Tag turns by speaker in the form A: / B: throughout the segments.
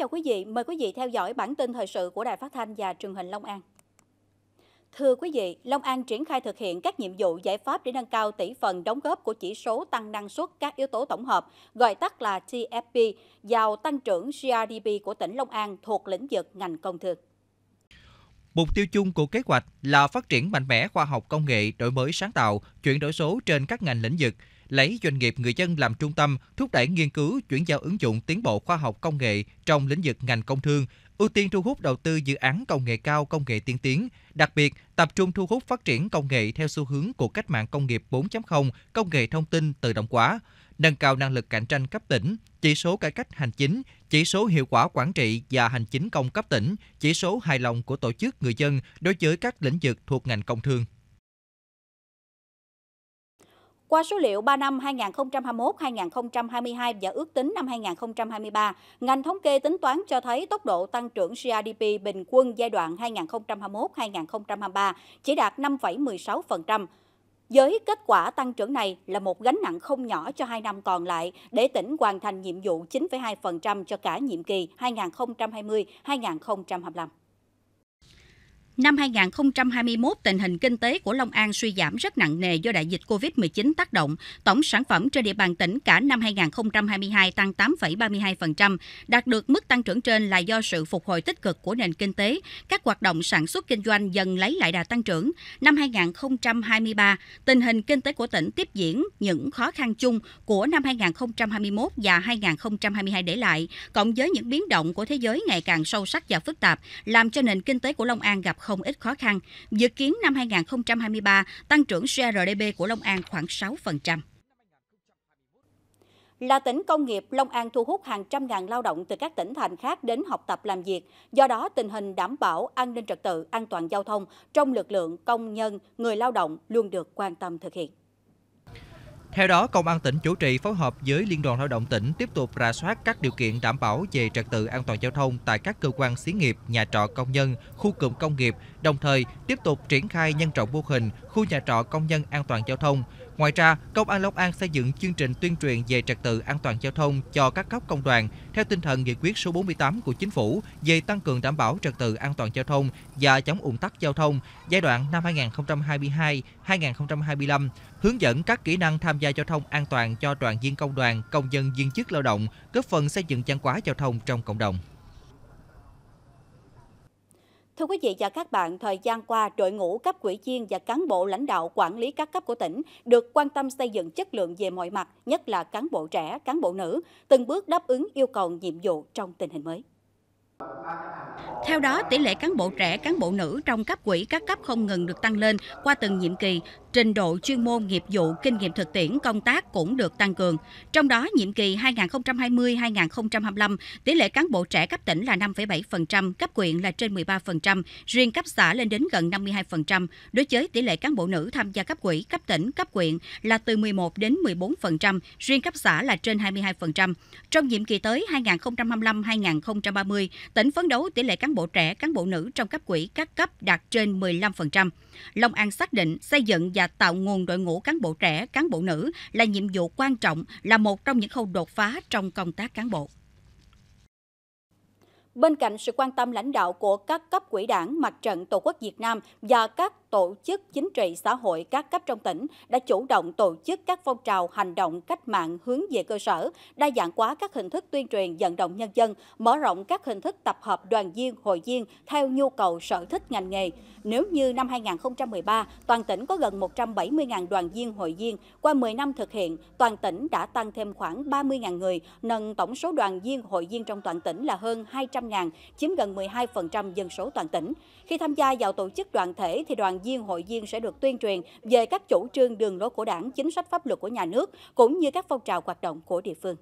A: chào quý vị, mời quý vị theo dõi bản tin thời sự của Đài Phát thanh và Truyền hình Long An. Thưa quý vị, Long An triển khai thực hiện các nhiệm vụ giải pháp để nâng cao tỷ phần đóng góp của chỉ số tăng năng suất các yếu tố tổng hợp, gọi tắt là TFP, vào tăng trưởng GRDP của tỉnh Long An thuộc lĩnh vực ngành công thương.
B: Mục tiêu chung của kế hoạch là phát triển mạnh mẽ khoa học công nghệ, đổi mới sáng tạo, chuyển đổi số trên các ngành lĩnh vực, lấy doanh nghiệp người dân làm trung tâm, thúc đẩy nghiên cứu, chuyển giao ứng dụng tiến bộ khoa học công nghệ trong lĩnh vực ngành công thương, ưu tiên thu hút đầu tư dự án công nghệ cao, công nghệ tiên tiến, đặc biệt tập trung thu hút phát triển công nghệ theo xu hướng của cách mạng công nghiệp 4.0, công nghệ thông tin tự động hóa, nâng cao năng lực cạnh tranh cấp tỉnh, chỉ số cải cách hành chính, chỉ số hiệu quả quản trị và hành chính công cấp tỉnh, chỉ số hài lòng của tổ chức người dân đối với các lĩnh vực thuộc ngành công thương.
A: Qua số liệu 3 năm 2021-2022 và ước tính năm 2023, ngành thống kê tính toán cho thấy tốc độ tăng trưởng GDP bình quân giai đoạn 2021-2023 chỉ đạt 5,16%. Với kết quả tăng trưởng này là một gánh nặng không nhỏ cho hai năm còn lại để tỉnh hoàn thành nhiệm vụ 9,2% cho cả nhiệm kỳ 2020-2025. Năm 2021, tình hình kinh tế của Long An suy giảm rất nặng nề do đại dịch COVID-19 tác động. Tổng sản phẩm trên địa bàn tỉnh cả năm 2022 tăng 8,32%, đạt được mức tăng trưởng trên là do sự phục hồi tích cực của nền kinh tế, các hoạt động sản xuất kinh doanh dần lấy lại đà tăng trưởng. Năm 2023, tình hình kinh tế của tỉnh tiếp diễn những khó khăn chung của năm 2021 và 2022 để lại, cộng với những biến động của thế giới ngày càng sâu sắc và phức tạp, làm cho nền kinh tế của Long An gặp khó không ít khó khăn. Dự kiến năm 2023, tăng trưởng GRDP của Long An khoảng 6%. Là tỉnh công nghiệp, Long An thu hút hàng trăm ngàn lao động từ các tỉnh thành khác đến học tập làm việc. Do đó, tình hình đảm bảo an ninh trật tự, an toàn giao thông trong lực lượng công nhân, người lao động luôn được quan tâm thực hiện.
B: Theo đó, Công an tỉnh chủ trì phối hợp với Liên đoàn Lao động tỉnh tiếp tục rà soát các điều kiện đảm bảo về trật tự an toàn giao thông tại các cơ quan xí nghiệp, nhà trọ công nhân, khu cụm công nghiệp đồng thời tiếp tục triển khai nhân rộng mô hình khu nhà trọ công nhân an toàn giao thông. Ngoài ra, Công an Long An xây dựng chương trình tuyên truyền về trật tự an toàn giao thông cho các cấp công đoàn theo tinh thần nghị quyết số 48 của Chính phủ về tăng cường đảm bảo trật tự an toàn giao thông và chống ủng tắc giao thông giai đoạn năm 2022-2025, hướng dẫn các kỹ năng tham gia giao thông an toàn cho đoàn viên công đoàn, công dân viên chức lao động, góp phần xây dựng văn hóa giao thông trong cộng đồng.
A: Thưa quý vị và các bạn, thời gian qua, đội ngũ cấp quỹ viên và cán bộ lãnh đạo quản lý các cấp của tỉnh được quan tâm xây dựng chất lượng về mọi mặt, nhất là cán bộ trẻ, cán bộ nữ, từng bước đáp ứng yêu cầu nhiệm vụ trong tình hình mới. Theo đó, tỷ lệ cán bộ trẻ, cán bộ nữ trong cấp quỹ các cấp không ngừng được tăng lên qua từng nhiệm kỳ, trình độ chuyên môn nghiệp vụ, kinh nghiệm thực tiễn công tác cũng được tăng cường. Trong đó, nhiệm kỳ 2020-2025, tỷ lệ cán bộ trẻ cấp tỉnh là 5,7%, cấp quyện là trên 13%, riêng cấp xã lên đến gần 52%. Đối với tỷ lệ cán bộ nữ tham gia cấp quỹ, cấp tỉnh, cấp quyện là từ 11 đến 14%, riêng cấp xã là trên 22%. Trong nhiệm kỳ tới 2025-2030, tỉnh phấn đấu tỷ lệ cán bộ trẻ, cán bộ nữ trong cấp quỹ các cấp đạt trên 15%. Long An xác định xây dựng và và tạo nguồn đội ngũ cán bộ trẻ, cán bộ nữ là nhiệm vụ quan trọng, là một trong những khâu đột phá trong công tác cán bộ. Bên cạnh sự quan tâm lãnh đạo của các cấp quỹ đảng, mặt trận Tổ quốc Việt Nam và các tổ chức chính trị xã hội các cấp trong tỉnh đã chủ động tổ chức các phong trào hành động cách mạng hướng về cơ sở, đa dạng hóa các hình thức tuyên truyền vận động nhân dân, mở rộng các hình thức tập hợp đoàn viên, hội viên theo nhu cầu sở thích ngành nghề. Nếu như năm 2013, toàn tỉnh có gần 170.000 đoàn viên, hội viên, qua 10 năm thực hiện, toàn tỉnh đã tăng thêm khoảng 30.000 người, nâng tổng số đoàn viên, hội viên trong toàn tỉnh là hơn 200.000, chiếm gần 12% dân số toàn tỉnh. Khi tham gia vào tổ chức đoàn thể thì đoàn viên hội viên sẽ được tuyên truyền về các chủ trương đường lối của đảng, chính sách pháp luật của nhà nước cũng như các phong trào hoạt động của địa phương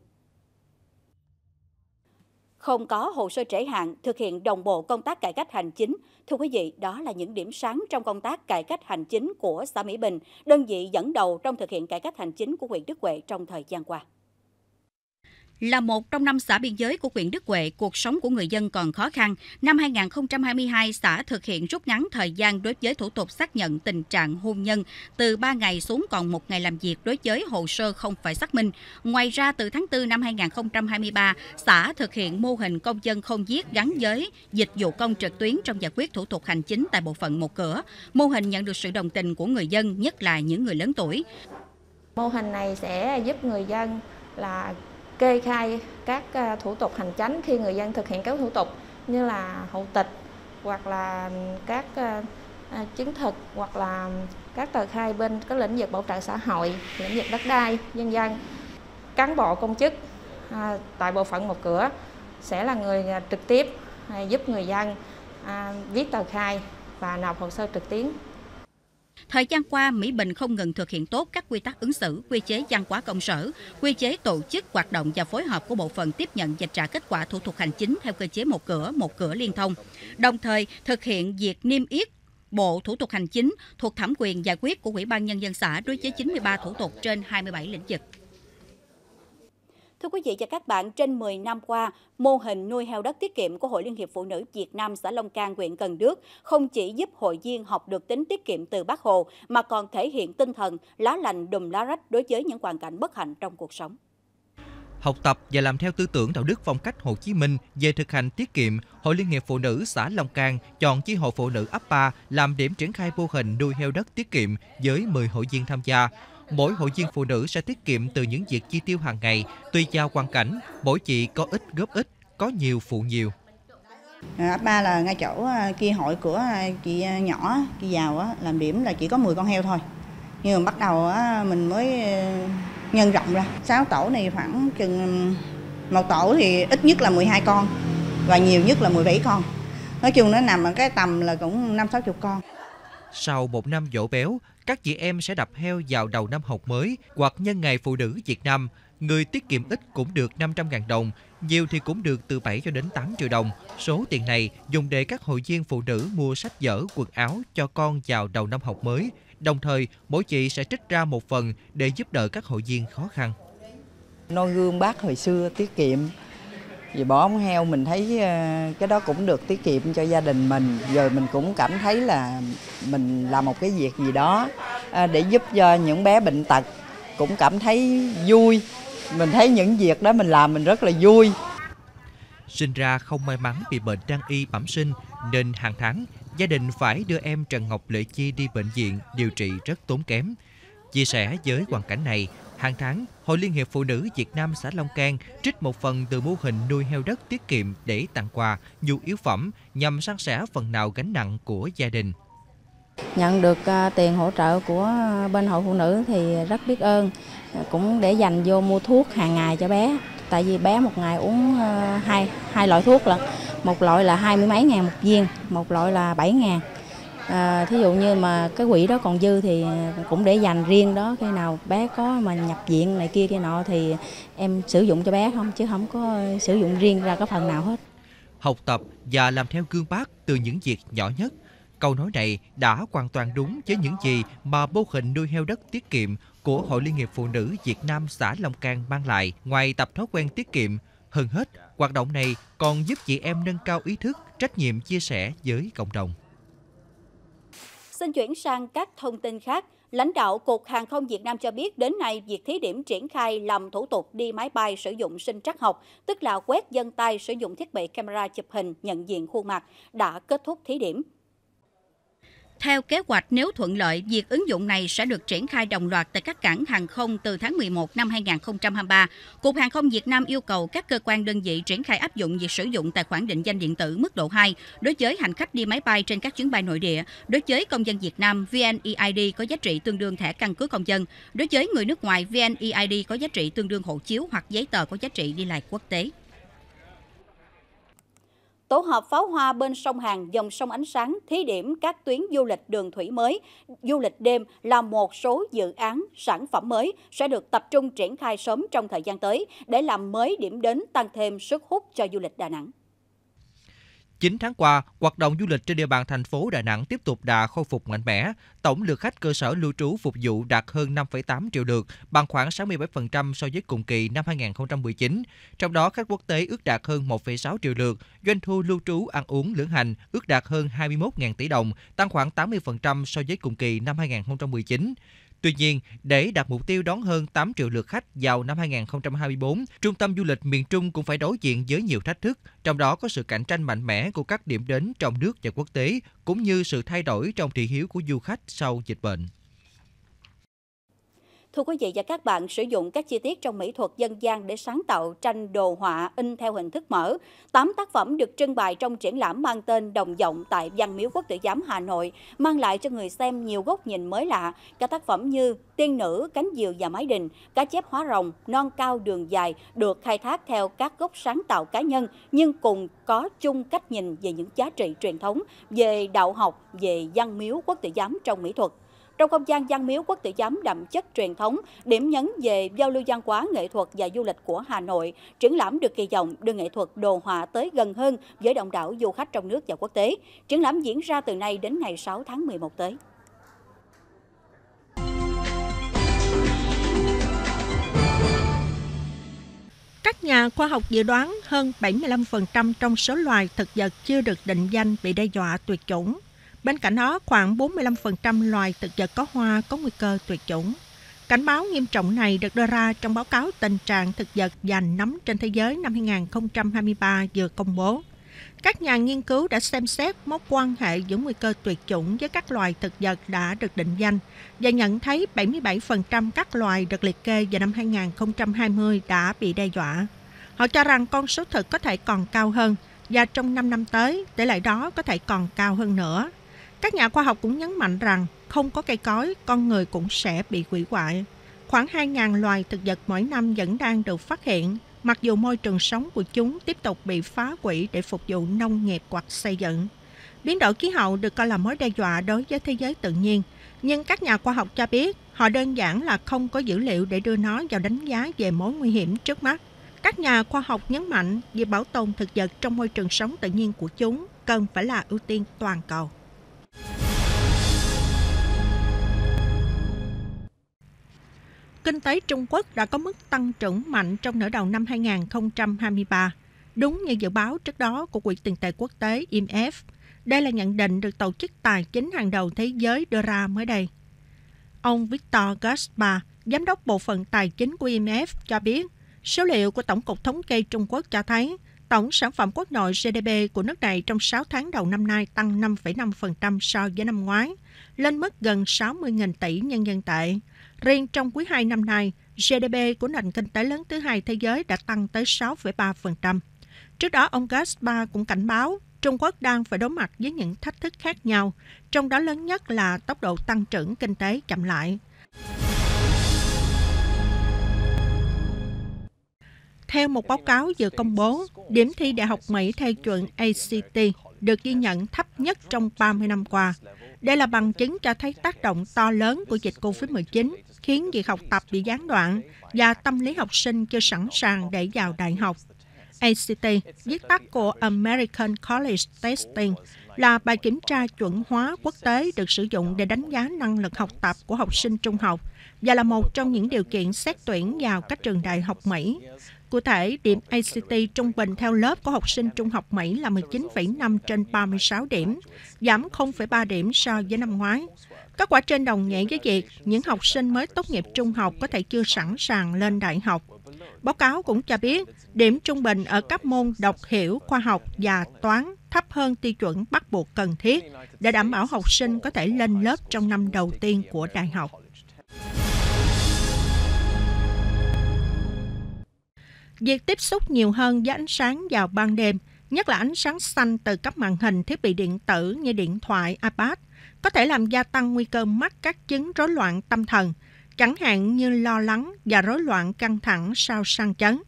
A: không có hồ sơ trễ hạn, thực hiện đồng bộ công tác cải cách hành chính. Thưa quý vị, đó là những điểm sáng trong công tác cải cách hành chính của xã Mỹ Bình, đơn vị dẫn đầu trong thực hiện cải cách hành chính của huyện Đức Huệ trong thời gian qua. Là một trong năm xã biên giới của huyện Đức Huệ, cuộc sống của người dân còn khó khăn. Năm 2022, xã thực hiện rút ngắn thời gian đối với thủ tục xác nhận tình trạng hôn nhân từ 3 ngày xuống còn một ngày làm việc đối với hồ sơ không phải xác minh. Ngoài ra, từ tháng 4 năm 2023, xã thực hiện mô hình công dân không giết gắn giới dịch vụ công trực tuyến trong giải quyết thủ tục hành chính tại bộ phận một cửa. Mô hình nhận được sự đồng tình của người dân, nhất là những người lớn tuổi. Mô hình này sẽ giúp
C: người dân là kê khai các à, thủ tục hành chính khi người dân thực hiện các thủ tục như là hậu tịch hoặc là các à, à, chứng thực hoặc là các tờ khai bên các lĩnh vực bảo trợ xã hội, lĩnh vực đất đai, nhân dân. Cán bộ công chức tại bộ phận một cửa sẽ là người trực
A: tiếp giúp người dân viết tờ khai và nộp hồ sơ trực tuyến Thời gian qua, Mỹ Bình không ngừng thực hiện tốt các quy tắc ứng xử, quy chế văn hóa công sở, quy chế tổ chức hoạt động và phối hợp của bộ phận tiếp nhận và trả kết quả thủ tục hành chính theo cơ chế một cửa, một cửa liên thông. Đồng thời, thực hiện việc niêm yết Bộ thủ tục hành chính thuộc thẩm quyền giải quyết của Ủy ban Nhân dân xã đối với 93 thủ tục trên 27 lĩnh vực. Thưa quý vị và các bạn, trên 10 năm qua, mô hình nuôi heo đất tiết kiệm của Hội Liên hiệp Phụ nữ Việt Nam xã Long Can, huyện Cần Đước không chỉ giúp hội viên học được tính tiết kiệm từ Bác Hồ mà còn thể hiện tinh thần lá lành đùm lá rách đối với những hoàn cảnh bất hạnh trong cuộc sống.
B: Học tập và làm theo tư tưởng đạo đức phong cách Hồ Chí Minh về thực hành tiết kiệm, Hội Liên hiệp Phụ nữ xã Long Can chọn chi hội phụ nữ ấp 3 làm điểm triển khai mô hình nuôi heo đất tiết kiệm với 10 hội viên tham gia. Mỗi hội viên phụ nữ sẽ tiết kiệm từ những việc chi tiêu hàng ngày, tùy theo hoàn cảnh, mỗi chị có ít góp ít, có nhiều phụ nhiều.
C: À, ấp 3 là ngay chỗ à, kia hội của à, chị à, nhỏ, chị giàu á, làm điểm là chỉ có 10 con heo thôi. Nhưng mà bắt đầu á, mình mới nhân rộng ra. 6 tổ này khoảng chừng một tổ thì ít nhất là 12 con và nhiều nhất là 17 con. Nói chung nó nằm ở cái tầm là cũng 5 60 con.
B: Sau một năm dỗ béo, các chị em sẽ đập heo vào đầu năm học mới hoặc nhân ngày phụ nữ Việt Nam. Người tiết kiệm ít cũng được 500.000 đồng, nhiều thì cũng được từ 7 cho đến 8 triệu đồng. Số tiền này dùng để các hội viên phụ nữ mua sách vở, quần áo cho con vào đầu năm học mới. Đồng thời, mỗi chị sẽ trích ra một phần để giúp đỡ các hội viên khó khăn.
C: Noi gương bác hồi xưa tiết kiệm vì bỏ ống heo mình thấy ờ, cái đó cũng được tiết kiệm cho gia đình mình rồi mình cũng cảm thấy là mình làm một cái việc gì đó ờ, để giúp cho những bé bệnh tật cũng cảm thấy vui mình thấy những việc đó mình làm mình rất là vui
B: sinh ra không may mắn bị bệnh trang y bẩm sinh nên hàng tháng gia đình phải đưa em Trần Ngọc Lệ Chi đi bệnh viện điều trị rất tốn kém Chia sẻ với hoàn cảnh này, hàng tháng, Hội Liên hiệp Phụ nữ Việt Nam xã Long Can trích một phần từ mô hình nuôi heo đất tiết kiệm để tặng quà, nhu yếu phẩm nhằm san sẻ phần nào gánh nặng của gia đình.
A: Nhận được à, tiền hỗ trợ của bên Hội Phụ Nữ thì rất biết ơn, cũng để dành vô mua thuốc hàng ngày cho bé. Tại vì bé một ngày uống à, hai, hai loại thuốc là một loại là hai mươi mấy ngàn một viên, một loại là bảy ngàn à, thí dụ như mà cái quỹ đó còn dư thì cũng để dành riêng đó khi nào bé có mà nhập viện này kia kia nọ thì em sử dụng cho bé không chứ không có sử dụng riêng ra cái phần nào hết
B: học tập và làm theo gương bác từ những việc nhỏ nhất câu nói này đã hoàn toàn đúng với những gì mà mô hình nuôi heo đất tiết kiệm của hội liên hiệp phụ nữ Việt Nam xã Long Can mang lại ngoài tập thói quen tiết kiệm hơn hết hoạt động này còn giúp chị em nâng cao ý thức trách nhiệm chia sẻ với cộng đồng
A: Xin chuyển sang các thông tin khác. Lãnh đạo Cục Hàng không Việt Nam cho biết đến nay việc thí điểm triển khai làm thủ tục đi máy bay sử dụng sinh trắc học, tức là quét dân tay sử dụng thiết bị camera chụp hình nhận diện khuôn mặt, đã kết thúc thí điểm theo kế hoạch, nếu thuận lợi, việc ứng dụng này sẽ được triển khai đồng loạt tại các cảng hàng không từ tháng 11 năm 2023. Cục Hàng không Việt Nam yêu cầu các cơ quan đơn vị triển khai áp dụng việc sử dụng tài khoản định danh điện tử mức độ 2 đối với hành khách đi máy bay trên các chuyến bay nội địa, đối với công dân Việt Nam VNEID có giá trị tương đương thẻ căn cước công dân, đối với người nước ngoài VNEID có giá trị tương đương hộ chiếu hoặc giấy tờ có giá trị đi lại quốc tế tổ hợp pháo hoa bên sông Hàn, dòng sông Ánh Sáng thí điểm các tuyến du lịch đường thủy mới, du lịch đêm là một số dự án sản phẩm mới sẽ được tập trung triển khai sớm trong thời gian tới để làm mới điểm đến tăng thêm sức hút cho du lịch Đà Nẵng.
B: 9 tháng qua, hoạt động du lịch trên địa bàn thành phố Đà Nẵng tiếp tục đà khôi phục mạnh mẽ. Tổng lượt khách cơ sở lưu trú phục vụ đạt hơn 5,8 triệu lượt, bằng khoảng 67% so với cùng kỳ năm 2019. Trong đó, khách quốc tế ước đạt hơn 1,6 triệu lượt, doanh thu lưu trú ăn uống lưỡng hành ước đạt hơn 21.000 tỷ đồng, tăng khoảng 80% so với cùng kỳ năm 2019. Tuy nhiên, để đạt mục tiêu đón hơn 8 triệu lượt khách vào năm 2024, trung tâm du lịch miền Trung cũng phải đối diện với nhiều thách thức, trong đó có sự cạnh tranh mạnh mẽ của các điểm đến trong nước và quốc tế, cũng như sự thay đổi trong thị hiếu của du khách sau dịch bệnh.
A: Thưa quý vị và các bạn, sử dụng các chi tiết trong mỹ thuật dân gian để sáng tạo tranh đồ họa in theo hình thức mở. 8 tác phẩm được trưng bày trong triển lãm mang tên Đồng Dọng tại Văn Miếu Quốc Tử Giám Hà Nội, mang lại cho người xem nhiều góc nhìn mới lạ. Các tác phẩm như Tiên Nữ, Cánh Diều và Mái Đình, Cá Chép Hóa Rồng, Non Cao Đường Dài được khai thác theo các gốc sáng tạo cá nhân, nhưng cùng có chung cách nhìn về những giá trị truyền thống, về đạo học, về văn miếu quốc tử giám trong mỹ thuật. Trong không gian văn miếu quốc tử giám đậm chất truyền thống, điểm nhấn về giao lưu văn hóa nghệ thuật và du lịch của Hà Nội, triển lãm được kỳ vọng đưa nghệ thuật đồ họa tới gần hơn với đông đảo du khách trong nước và quốc tế. Triển lãm diễn ra từ nay đến ngày 6 tháng 11 tới.
C: Các nhà khoa học dự đoán hơn 75% trong số loài thực vật chưa được định danh bị đe dọa tuyệt chủng. Bên cạnh đó, khoảng 45% loài thực vật có hoa có nguy cơ tuyệt chủng. Cảnh báo nghiêm trọng này được đưa ra trong báo cáo tình trạng thực vật dành nấm trên thế giới năm 2023 vừa công bố. Các nhà nghiên cứu đã xem xét mối quan hệ giữa nguy cơ tuyệt chủng với các loài thực vật đã được định danh và nhận thấy 77% các loài được liệt kê vào năm 2020 đã bị đe dọa. Họ cho rằng con số thực có thể còn cao hơn và trong 5 năm tới, tỷ lệ đó có thể còn cao hơn nữa. Các nhà khoa học cũng nhấn mạnh rằng không có cây cối con người cũng sẽ bị hủy hoại. Khoảng 2.000 loài thực vật mỗi năm vẫn đang được phát hiện, mặc dù môi trường sống của chúng tiếp tục bị phá hủy để phục vụ nông nghiệp hoặc xây dựng. Biến đổi khí hậu được coi là mối đe dọa đối với thế giới tự nhiên, nhưng các nhà khoa học cho biết họ đơn giản là không có dữ liệu để đưa nó vào đánh giá về mối nguy hiểm trước mắt. Các nhà khoa học nhấn mạnh việc bảo tồn thực vật trong môi trường sống tự nhiên của chúng cần phải là ưu tiên toàn cầu. Kinh tế Trung Quốc đã có mức tăng trưởng mạnh trong nửa đầu năm 2023, đúng như dự báo trước đó của Quỹ tiền tệ quốc tế IMF. Đây là nhận định được Tổ chức Tài chính hàng đầu thế giới đưa ra mới đây. Ông Victor Gaspar, Giám đốc Bộ phận Tài chính của IMF cho biết, số liệu của Tổng cục Thống kê Trung Quốc cho thấy Tổng sản phẩm quốc nội GDP của nước này trong 6 tháng đầu năm nay tăng 5,5% so với năm ngoái, lên mức gần 60.000 tỷ nhân dân tệ. Riêng trong quý 2 năm nay, GDP của nền kinh tế lớn thứ hai thế giới đã tăng tới 6,3%. Trước đó, ông Gaspar cũng cảnh báo Trung Quốc đang phải đối mặt với những thách thức khác nhau, trong đó lớn nhất là tốc độ tăng trưởng kinh tế chậm lại. Theo một báo cáo vừa công bố, điểm thi Đại học Mỹ theo chuẩn ACT được ghi nhận thấp nhất trong 30 năm qua. Đây là bằng chứng cho thấy tác động to lớn của dịch COVID-19 khiến việc học tập bị gián đoạn và tâm lý học sinh chưa sẵn sàng để vào đại học. ACT, viết tắt của American College Testing, là bài kiểm tra chuẩn hóa quốc tế được sử dụng để đánh giá năng lực học tập của học sinh trung học và là một trong những điều kiện xét tuyển vào các trường đại học Mỹ. Cụ thể, điểm ACT trung bình theo lớp của học sinh trung học Mỹ là 19,5 trên 36 điểm, giảm 0,3 điểm so với năm ngoái. Kết quả trên đồng nghĩa với việc những học sinh mới tốt nghiệp trung học có thể chưa sẵn sàng lên đại học. Báo cáo cũng cho biết, điểm trung bình ở các môn đọc hiểu, khoa học và toán thấp hơn tiêu chuẩn bắt buộc cần thiết để đảm bảo học sinh có thể lên lớp trong năm đầu tiên của đại học. Việc tiếp xúc nhiều hơn với ánh sáng vào ban đêm, nhất là ánh sáng xanh từ các màn hình thiết bị điện tử như điện thoại, iPad, có thể làm gia tăng nguy cơ mắc các chứng rối loạn tâm thần, chẳng hạn như lo lắng và rối loạn căng thẳng sau sang chấn.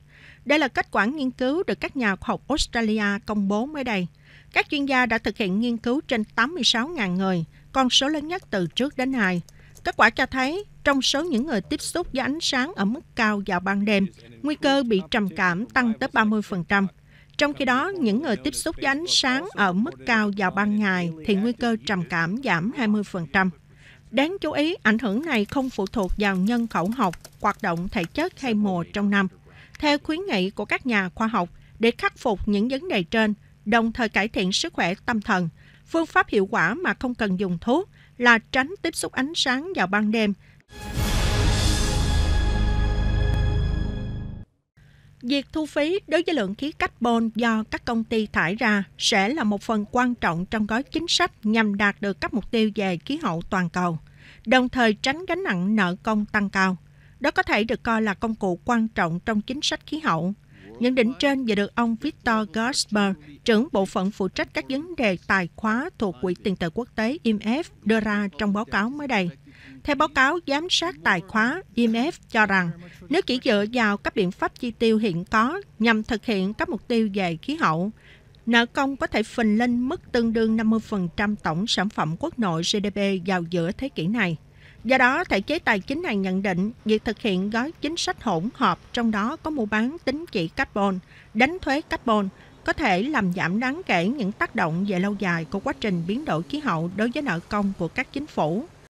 C: Đây là kết quả nghiên cứu được các nhà khoa học Australia công bố mới đây. Các chuyên gia đã thực hiện nghiên cứu trên 86.000 người, con số lớn nhất từ trước đến nay. Kết quả cho thấy trong số những người tiếp xúc với ánh sáng ở mức cao vào ban đêm, nguy cơ bị trầm cảm tăng tới 30%. Trong khi đó, những người tiếp xúc với ánh sáng ở mức cao vào ban ngày thì nguy cơ trầm cảm giảm 20%. Đáng chú ý, ảnh hưởng này không phụ thuộc vào nhân khẩu học, hoạt động thể chất hay mùa trong năm. Theo khuyến nghị của các nhà khoa học, để khắc phục những vấn đề trên, đồng thời cải thiện sức khỏe tâm thần, phương pháp hiệu quả mà không cần dùng thuốc là tránh tiếp xúc ánh sáng vào ban đêm Việc thu phí đối với lượng khí carbon do các công ty thải ra sẽ là một phần quan trọng trong gói chính sách nhằm đạt được các mục tiêu về khí hậu toàn cầu, đồng thời tránh gánh nặng nợ công tăng cao. Đó có thể được coi là công cụ quan trọng trong chính sách khí hậu. Nhận định trên vừa được ông Victor Gosper, trưởng bộ phận phụ trách các vấn đề tài khóa thuộc Quỹ tiền tệ quốc tế IMF đưa ra trong báo cáo mới đây. Theo báo cáo giám sát tài khóa, IMF cho rằng nếu chỉ dựa vào các biện pháp chi tiêu hiện có nhằm thực hiện các mục tiêu về khí hậu, nợ công có thể phình lên mức tương đương 50% tổng sản phẩm quốc nội GDP vào giữa thế kỷ này. Do đó, thể chế tài chính này nhận định việc thực hiện gói chính sách hỗn hợp trong đó có mua bán tính trị carbon, đánh thuế carbon có thể làm giảm đáng kể những tác động về lâu dài của quá trình biến đổi khí hậu đối với nợ công của các chính phủ.